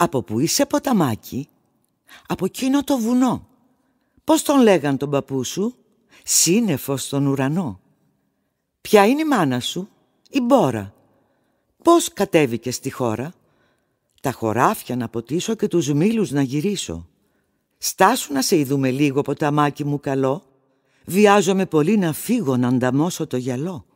Από που είσαι ποταμάκι, από εκείνο το βουνό. Πώς τον λέγαν τον παππού σου, σύννεφος στον ουρανό. Ποια είναι η μάνα σου, η μπόρα. Πώς κατέβηκες στη χώρα. Τα χωράφια να ποτίσω και τους μήλους να γυρίσω. Στάσου να σε ειδούμε λίγο ποταμάκι μου καλό. Βιάζομαι πολύ να φύγω να ανταμώσω το γυαλό.